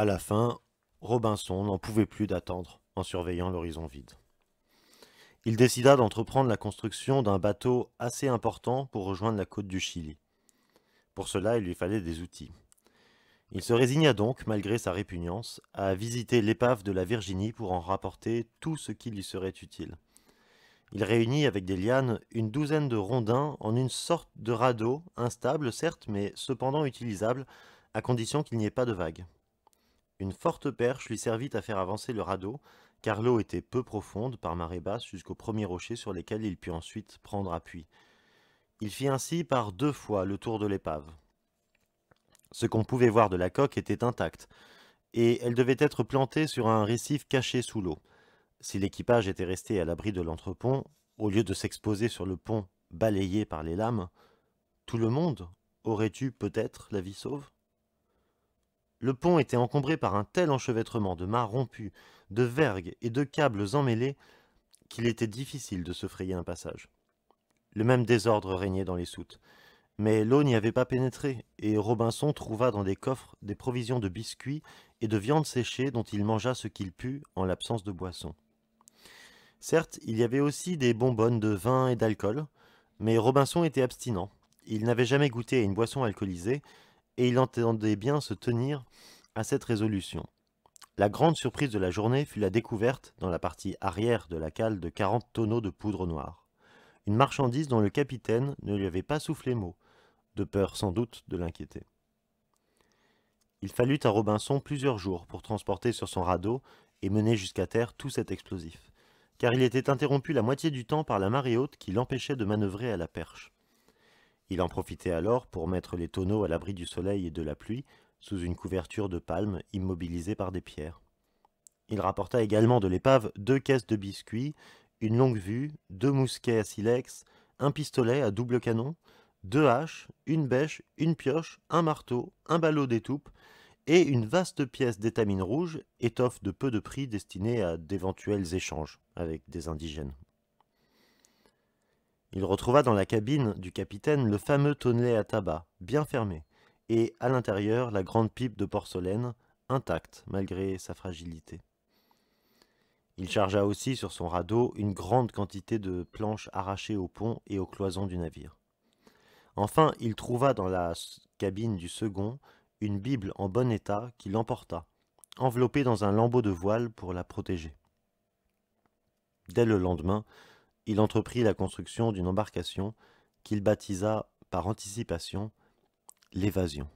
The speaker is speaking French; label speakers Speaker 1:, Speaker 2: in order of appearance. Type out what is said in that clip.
Speaker 1: À la fin, Robinson n'en pouvait plus d'attendre en surveillant l'horizon vide. Il décida d'entreprendre la construction d'un bateau assez important pour rejoindre la côte du Chili. Pour cela, il lui fallait des outils. Il se résigna donc, malgré sa répugnance, à visiter l'épave de la Virginie pour en rapporter tout ce qui lui serait utile. Il réunit avec des lianes une douzaine de rondins en une sorte de radeau, instable certes, mais cependant utilisable, à condition qu'il n'y ait pas de vagues. Une forte perche lui servit à faire avancer le radeau, car l'eau était peu profonde par marée basse jusqu'aux premiers rochers sur lesquels il put ensuite prendre appui. Il fit ainsi par deux fois le tour de l'épave. Ce qu'on pouvait voir de la coque était intact, et elle devait être plantée sur un récif caché sous l'eau. Si l'équipage était resté à l'abri de l'entrepont, au lieu de s'exposer sur le pont balayé par les lames, tout le monde aurait eu peut-être la vie sauve le pont était encombré par un tel enchevêtrement de mâts rompus, de vergues et de câbles emmêlés qu'il était difficile de se frayer un passage. Le même désordre régnait dans les soutes. Mais l'eau n'y avait pas pénétré, et Robinson trouva dans des coffres des provisions de biscuits et de viande séchée dont il mangea ce qu'il put en l'absence de boisson. Certes, il y avait aussi des bonbonnes de vin et d'alcool, mais Robinson était abstinent. Il n'avait jamais goûté à une boisson alcoolisée, et il entendait bien se tenir à cette résolution. La grande surprise de la journée fut la découverte, dans la partie arrière de la cale, de 40 tonneaux de poudre noire. Une marchandise dont le capitaine ne lui avait pas soufflé mot, de peur sans doute de l'inquiéter. Il fallut à Robinson plusieurs jours pour transporter sur son radeau et mener jusqu'à terre tout cet explosif, car il était interrompu la moitié du temps par la marée haute qui l'empêchait de manœuvrer à la perche. Il en profitait alors pour mettre les tonneaux à l'abri du soleil et de la pluie, sous une couverture de palmes immobilisée par des pierres. Il rapporta également de l'épave deux caisses de biscuits, une longue vue, deux mousquets à silex, un pistolet à double canon, deux haches, une bêche, une pioche, un marteau, un ballot d'étoupe, et une vaste pièce d'étamine rouge, étoffe de peu de prix destinée à d'éventuels échanges avec des indigènes. Il retrouva dans la cabine du capitaine le fameux tonnelet à tabac, bien fermé, et à l'intérieur la grande pipe de porcelaine, intacte malgré sa fragilité. Il chargea aussi sur son radeau une grande quantité de planches arrachées au pont et aux cloisons du navire. Enfin, il trouva dans la cabine du second une Bible en bon état qu'il emporta, enveloppée dans un lambeau de voile pour la protéger. Dès le lendemain, il entreprit la construction d'une embarcation qu'il baptisa par anticipation l'évasion.